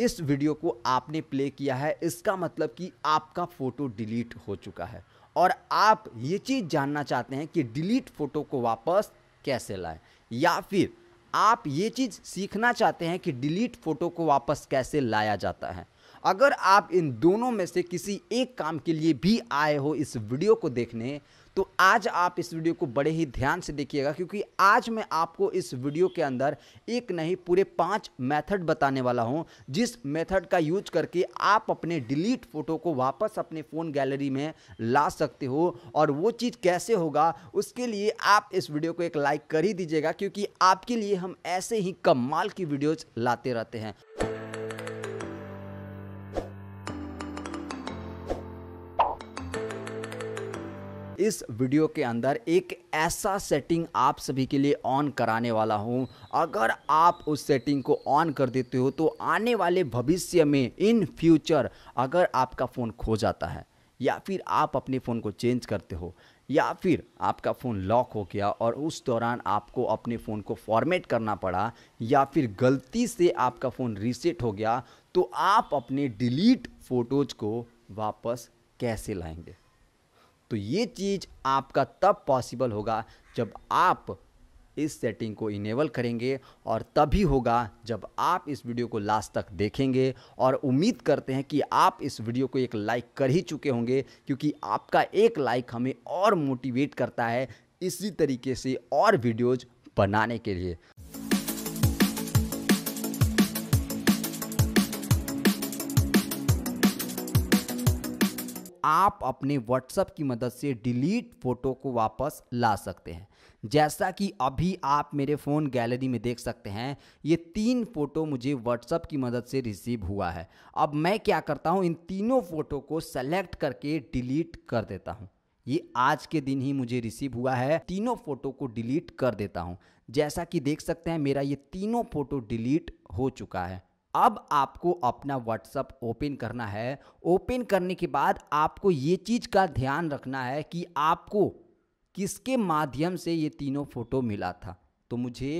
इस वीडियो को आपने प्ले किया है इसका मतलब कि आपका फ़ोटो डिलीट हो चुका है और आप ये चीज़ जानना चाहते हैं कि डिलीट फ़ोटो को वापस कैसे लाएं या फिर आप ये चीज़ सीखना चाहते हैं कि डिलीट फ़ोटो को वापस कैसे लाया जाता है अगर आप इन दोनों में से किसी एक काम के लिए भी आए हो इस वीडियो को देखने तो आज आप इस वीडियो को बड़े ही ध्यान से देखिएगा क्योंकि आज मैं आपको इस वीडियो के अंदर एक नहीं पूरे पांच मेथड बताने वाला हूं जिस मेथड का यूज करके आप अपने डिलीट फोटो को वापस अपने फ़ोन गैलरी में ला सकते हो और वो चीज़ कैसे होगा उसके लिए आप इस वीडियो को एक लाइक कर ही दीजिएगा क्योंकि आपके लिए हम ऐसे ही कमाल की वीडियोज़ लाते रहते हैं इस वीडियो के अंदर एक ऐसा सेटिंग आप सभी के लिए ऑन कराने वाला हूं अगर आप उस सेटिंग को ऑन कर देते हो तो आने वाले भविष्य में इन फ्यूचर अगर आपका फ़ोन खो जाता है या फिर आप अपने फ़ोन को चेंज करते हो या फिर आपका फ़ोन लॉक हो गया और उस दौरान आपको अपने फ़ोन को फॉर्मेट करना पड़ा या फिर गलती से आपका फ़ोन रीसेट हो गया तो आप अपने डिलीट फ़ोटोज़ को वापस कैसे लाएंगे तो ये चीज़ आपका तब पॉसिबल होगा जब आप इस सेटिंग को इनेबल करेंगे और तभी होगा जब आप इस वीडियो को लास्ट तक देखेंगे और उम्मीद करते हैं कि आप इस वीडियो को एक लाइक कर ही चुके होंगे क्योंकि आपका एक लाइक हमें और मोटिवेट करता है इसी तरीके से और वीडियोज बनाने के लिए आप अपने व्हाट्सअप की मदद से डिलीट फ़ोटो को वापस ला सकते हैं जैसा कि अभी आप मेरे फ़ोन गैलरी में देख सकते हैं ये तीन फ़ोटो मुझे व्हाट्सअप की मदद से रिसीव हुआ है अब मैं क्या करता हूँ इन तीनों फ़ोटो को सेलेक्ट करके डिलीट कर देता हूँ ये आज के दिन ही मुझे रिसीव हुआ है तीनों फ़ोटो को डिलीट कर देता हूँ जैसा कि देख सकते हैं मेरा ये तीनों फ़ोटो डिलीट हो चुका है अब आपको अपना व्हाट्सअप ओपन करना है ओपन करने के बाद आपको ये चीज़ का ध्यान रखना है कि आपको किसके माध्यम से ये तीनों फ़ोटो मिला था तो मुझे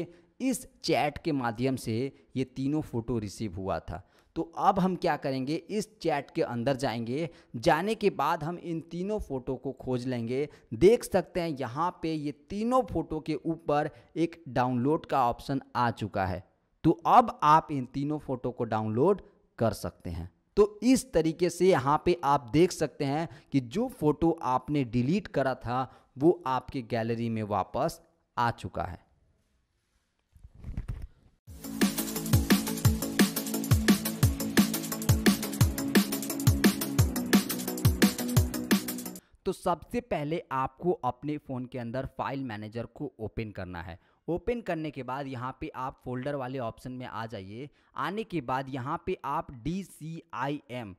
इस चैट के माध्यम से ये तीनों फ़ोटो रिसीव हुआ था तो अब हम क्या करेंगे इस चैट के अंदर जाएंगे जाने के बाद हम इन तीनों फ़ोटो को खोज लेंगे देख सकते हैं यहाँ पे ये तीनों फ़ोटो के ऊपर एक डाउनलोड का ऑप्शन आ चुका है तो अब आप इन तीनों फोटो को डाउनलोड कर सकते हैं तो इस तरीके से यहाँ पे आप देख सकते हैं कि जो फोटो आपने डिलीट करा था वो आपके गैलरी में वापस आ चुका है तो सबसे पहले आपको अपने फ़ोन के अंदर फाइल मैनेजर को ओपन करना है ओपन करने के बाद यहाँ पे आप फोल्डर वाले ऑप्शन में आ जाइए आने के बाद यहाँ पे आप डी सी आई एम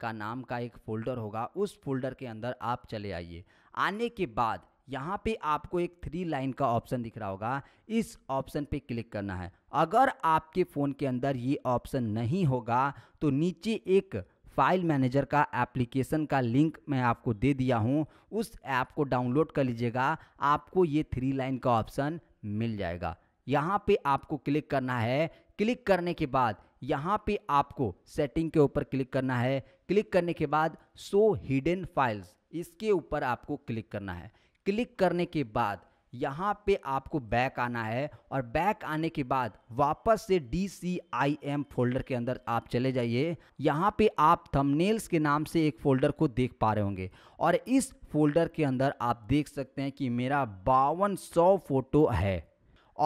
का नाम का एक फोल्डर होगा उस फोल्डर के अंदर आप चले आइए आने के बाद यहाँ पे आपको एक थ्री लाइन का ऑप्शन दिख रहा होगा इस ऑप्शन पे क्लिक करना है अगर आपके फ़ोन के अंदर ये ऑप्शन नहीं होगा तो नीचे एक फाइल मैनेजर का एप्लीकेशन का लिंक मैं आपको दे दिया हूँ उस ऐप को डाउनलोड कर लीजिएगा आपको ये थ्री लाइन का ऑप्शन मिल जाएगा यहाँ पे आपको क्लिक करना है क्लिक करने के बाद यहाँ पे आपको सेटिंग के ऊपर क्लिक करना है क्लिक करने के बाद सो हिडन फाइल्स इसके ऊपर आपको क्लिक करना है क्लिक करने के बाद यहाँ पे आपको बैक आना है और बैक आने के बाद वापस से D C I M folder के अंदर आप चले जाइए यहाँ पे आप थंबनेल्स के नाम से एक फोल्डर को देख पा रहे होंगे और इस फोल्डर के अंदर आप देख सकते हैं कि मेरा बावन सौ फोटो है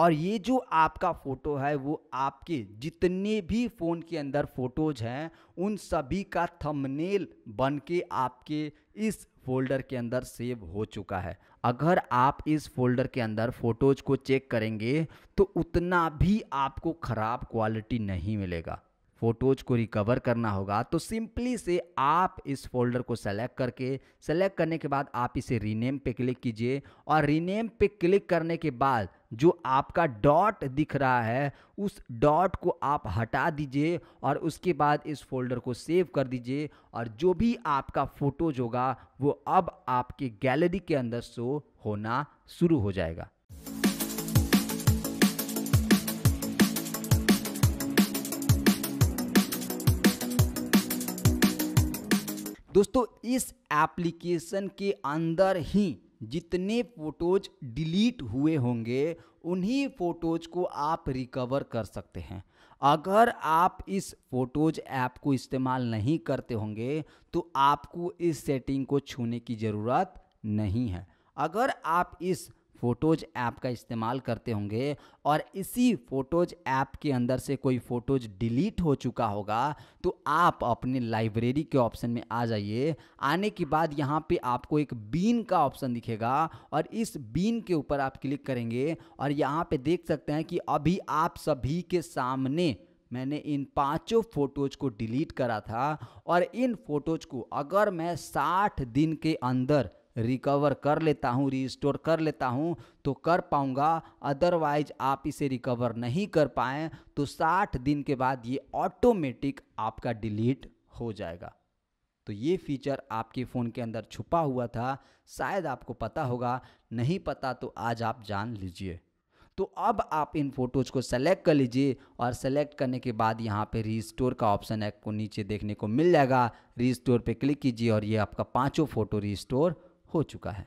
और ये जो आपका फ़ोटो है वो आपके जितने भी फ़ोन के अंदर फ़ोटोज़ हैं उन सभी का थंबनेल बन के आपके इस फोल्डर के अंदर सेव हो चुका है अगर आप इस फोल्डर के अंदर फ़ोटोज़ को चेक करेंगे तो उतना भी आपको ख़राब क्वालिटी नहीं मिलेगा फ़ोटोज़ को रिकवर करना होगा तो सिंपली से आप इस फोल्डर को सेलेक्ट करके सेलेक्ट करने के बाद आप इसे रीनेम पे क्लिक कीजिए और रीनेम पे क्लिक करने के बाद जो आपका डॉट दिख रहा है उस डॉट को आप हटा दीजिए और उसके बाद इस फोल्डर को सेव कर दीजिए और जो भी आपका फोटोज होगा वो अब आपके गैलरी के अंदर शो होना शुरू हो जाएगा दोस्तों इस एप्लीकेशन के अंदर ही जितने फ़ोटोज डिलीट हुए होंगे उन्हीं फ़ोटोज को आप रिकवर कर सकते हैं अगर आप इस फोटोज ऐप को इस्तेमाल नहीं करते होंगे तो आपको इस सेटिंग को छूने की ज़रूरत नहीं है अगर आप इस फ़ोटोज़ ऐप का इस्तेमाल करते होंगे और इसी फ़ोटोज़ ऐप के अंदर से कोई फ़ोटोज़ डिलीट हो चुका होगा तो आप अपने लाइब्रेरी के ऑप्शन में आ जाइए आने के बाद यहाँ पे आपको एक बीन का ऑप्शन दिखेगा और इस बीन के ऊपर आप क्लिक करेंगे और यहाँ पे देख सकते हैं कि अभी आप सभी के सामने मैंने इन पांचों फ़ोटोज़ को डिलीट करा था और इन फ़ोटोज़ को अगर मैं 60 दिन के अंदर रिकवर कर लेता हूँ रिस्टोर कर लेता हूँ तो कर पाऊँगा अदरवाइज आप इसे रिकवर नहीं कर पाएँ तो 60 दिन के बाद ये ऑटोमेटिक आपका डिलीट हो जाएगा तो ये फीचर आपके फ़ोन के अंदर छुपा हुआ था शायद आपको पता होगा नहीं पता तो आज आप जान लीजिए तो अब आप इन फ़ोटोज़ को सेलेक्ट कर लीजिए और सेलेक्ट करने के बाद यहाँ पे रीस्टोर का ऑप्शन है को नीचे देखने को मिल जाएगा रीस्टोर पे क्लिक कीजिए और ये आपका पांचों फ़ोटो रीस्टोर हो चुका है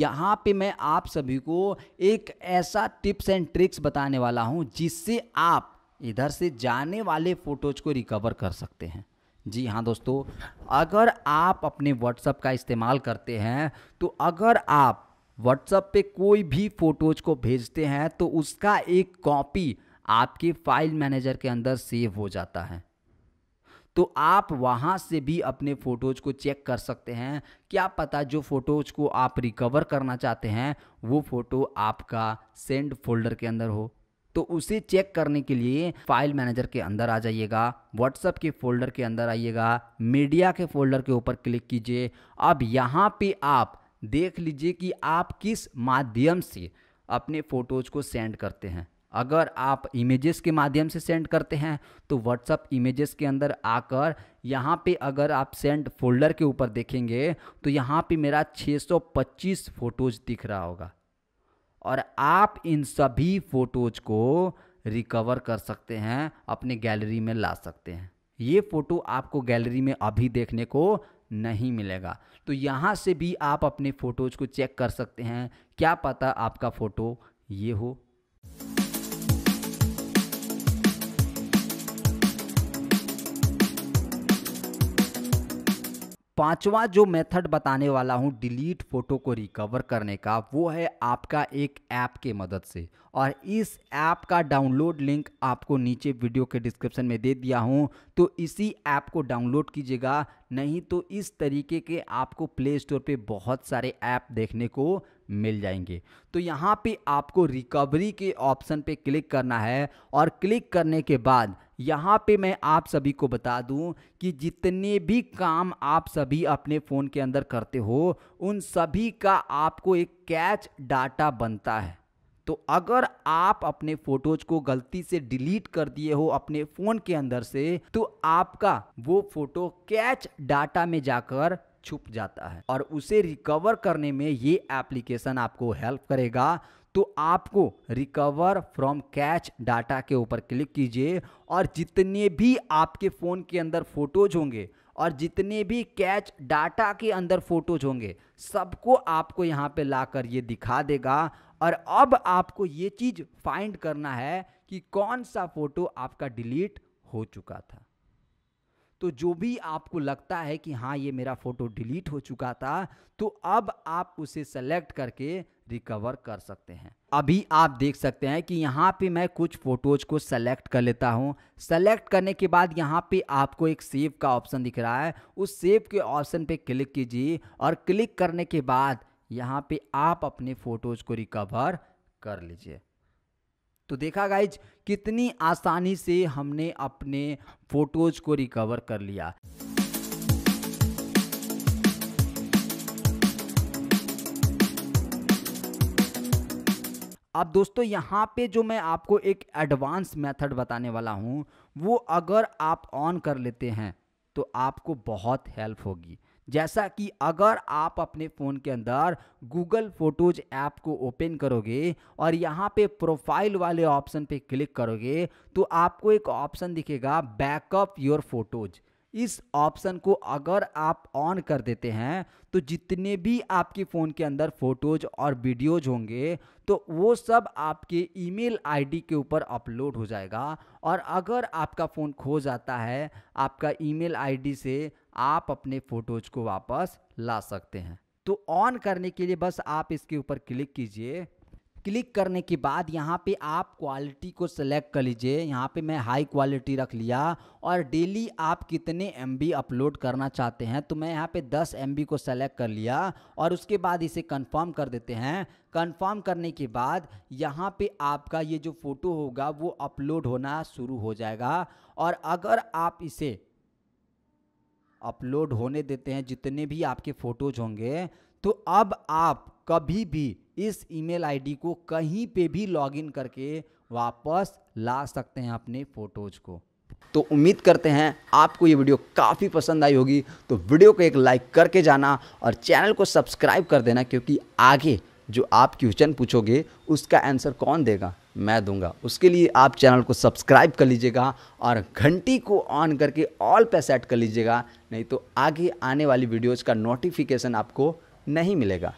यहाँ पे मैं आप सभी को एक ऐसा टिप्स एंड ट्रिक्स बताने वाला हूँ जिससे आप इधर से जाने वाले फ़ोटोज़ को रिकवर कर सकते हैं जी हाँ दोस्तों अगर आप अपने व्हाट्सअप का इस्तेमाल करते हैं तो अगर आप व्हाट्सअप पे कोई भी फ़ोटोज़ को भेजते हैं तो उसका एक कॉपी आपके फाइल मैनेजर के अंदर सेव हो जाता है तो आप वहाँ से भी अपने फ़ोटोज़ को चेक कर सकते हैं क्या पता जो फ़ोटोज़ को आप रिकवर करना चाहते हैं वो फ़ोटो आपका सेंड फोल्डर के अंदर हो तो उसे चेक करने के लिए फाइल मैनेजर के अंदर आ जाइएगा व्हाट्सएप के फोल्डर के अंदर आइएगा मीडिया के फोल्डर के ऊपर क्लिक कीजिए अब यहाँ पे आप देख लीजिए कि आप किस माध्यम से अपने फ़ोटोज़ को सेंड करते हैं अगर आप इमेजेस के माध्यम से सेंड करते हैं तो व्हाट्सअप इमेजेस के अंदर आकर यहाँ पे अगर आप सेंड फोल्डर के ऊपर देखेंगे तो यहाँ पे मेरा 625 फ़ोटोज़ दिख रहा होगा और आप इन सभी फ़ोटोज़ को रिकवर कर सकते हैं अपने गैलरी में ला सकते हैं ये फ़ोटो आपको गैलरी में अभी देखने को नहीं मिलेगा तो यहाँ से भी आप अपने फ़ोटोज़ को चेक कर सकते हैं क्या पता आपका फ़ोटो ये हो पांचवा जो मेथड बताने वाला हूँ डिलीट फोटो को रिकवर करने का वो है आपका एक ऐप के मदद से और इस ऐप का डाउनलोड लिंक आपको नीचे वीडियो के डिस्क्रिप्शन में दे दिया हूँ तो इसी ऐप को डाउनलोड कीजिएगा नहीं तो इस तरीके के आपको प्ले स्टोर पे बहुत सारे ऐप देखने को मिल जाएंगे तो यहाँ पे आपको रिकवरी के ऑप्शन पे क्लिक करना है और क्लिक करने के बाद यहाँ पे मैं आप सभी को बता दूँ कि जितने भी काम आप सभी अपने फ़ोन के अंदर करते हो उन सभी का आपको एक कैच डाटा बनता है तो अगर आप अपने फोटोज को गलती से डिलीट कर दिए हो अपने फ़ोन के अंदर से तो आपका वो फोटो कैच डाटा में जाकर छुप जाता है और उसे रिकवर करने में ये एप्लीकेशन आपको हेल्प करेगा तो आपको रिकवर फ्रॉम कैच डाटा के ऊपर क्लिक कीजिए और जितने भी आपके फ़ोन के अंदर फोटोज होंगे और जितने भी कैच डाटा के अंदर फोटोज होंगे सबको आपको यहाँ पे लाकर ये दिखा देगा और अब आपको ये चीज़ फाइंड करना है कि कौन सा फ़ोटो आपका डिलीट हो चुका था तो जो भी आपको लगता है कि हाँ ये मेरा फ़ोटो डिलीट हो चुका था तो अब आप उसे सेलेक्ट करके रिकवर कर सकते हैं अभी आप देख सकते हैं कि यहाँ पे मैं कुछ फ़ोटोज़ को सेलेक्ट कर लेता हूँ सेलेक्ट करने के बाद यहाँ पे आपको एक सेव का ऑप्शन दिख रहा है उस सेव के ऑप्शन पे क्लिक कीजिए और क्लिक करने के बाद यहाँ पे आप अपने फ़ोटोज़ को रिकवर कर लीजिए तो देखा गाइज कितनी आसानी से हमने अपने फ़ोटोज़ को रिकवर कर लिया अब दोस्तों यहाँ पे जो मैं आपको एक एडवांस मेथड बताने वाला हूँ वो अगर आप ऑन कर लेते हैं तो आपको बहुत हेल्प होगी जैसा कि अगर आप अपने फ़ोन के अंदर गूगल फोटोज ऐप को ओपन करोगे और यहाँ पे प्रोफाइल वाले ऑप्शन पे क्लिक करोगे तो आपको एक ऑप्शन दिखेगा बैकअप योर फोटोज़ इस ऑप्शन को अगर आप ऑन कर देते हैं तो जितने भी आपके फ़ोन के अंदर फ़ोटोज़ और वीडियोज़ होंगे तो वो सब आपके ईमेल आईडी के ऊपर अपलोड हो जाएगा और अगर आपका फ़ोन खो जाता है आपका ईमेल आईडी से आप अपने फ़ोटोज़ को वापस ला सकते हैं तो ऑन करने के लिए बस आप इसके ऊपर क्लिक कीजिए क्लिक करने के बाद यहाँ पे आप क्वालिटी को सेलेक्ट कर लीजिए यहाँ पे मैं हाई क्वालिटी रख लिया और डेली आप कितने एम अपलोड करना चाहते हैं तो मैं यहाँ पे 10 एम को सेलेक्ट कर लिया और उसके बाद इसे कंफर्म कर देते हैं कंफर्म करने के बाद यहाँ पे आपका ये जो फ़ोटो होगा वो अपलोड होना शुरू हो जाएगा और अगर आप इसे अपलोड होने देते हैं जितने भी आपके फ़ोटोज होंगे तो अब आप कभी भी इस ईमेल आईडी को कहीं पे भी लॉगिन करके वापस ला सकते हैं अपने फ़ोटोज़ को तो उम्मीद करते हैं आपको ये वीडियो काफ़ी पसंद आई होगी तो वीडियो को एक लाइक करके जाना और चैनल को सब्सक्राइब कर देना क्योंकि आगे जो आप क्वेश्चन पूछोगे उसका आंसर कौन देगा मैं दूंगा उसके लिए आप चैनल को सब्सक्राइब कर लीजिएगा और घंटी को ऑन करके ऑल पे सेट कर लीजिएगा नहीं तो आगे आने वाली वीडियोज़ का नोटिफिकेशन आपको नहीं मिलेगा